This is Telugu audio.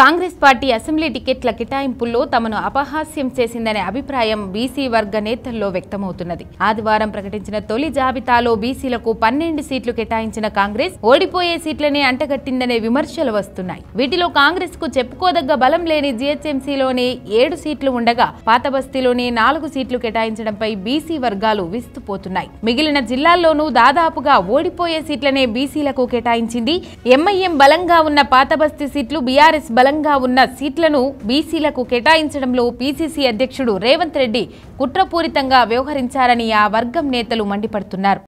కాంగ్రెస్ పార్టీ అసెంబ్లీ టికెట్ల కేటాయింపుల్లో తమను అపహాస్యం చేసిందనే అభిప్రాయం బీసీ వర్గ నేతల్లో వ్యక్తమవుతున్నది ఆదివారం ప్రకటించిన తొలి జాబితాలో బీసీలకు పన్నెండు సీట్లు కేటాయించిన కాంగ్రెస్ ఓడిపోయే సీట్లనే అంటగట్టిందనే విమర్శలు వస్తున్నాయి వీటిలో కాంగ్రెస్ కు చెప్పుకోదగ్గ బలం లేని జీహెచ్ఎంసీలోనే ఏడు సీట్లు ఉండగా పాతబస్తీలోనే నాలుగు సీట్లు కేటాయించడంపై బీసీ వర్గాలు విస్తుపోతున్నాయి మిగిలిన జిల్లాల్లోనూ దాదాపుగా ఓడిపోయే సీట్లనే బీసీలకు కేటాయించింది ఎంఐఎం బలంగా ఉన్న బస్తీ సీట్లు బీఆర్ఎస్ బలంగా ఉన్న సీట్లను బీసీలకు కేటాయించడంలో పీసీసీ అధ్యక్షుడు రేవంత్ రెడ్డి కుట్రపూరితంగా వ్యవహరించారని ఆ వర్గం నేతలు మండిపడుతున్నారు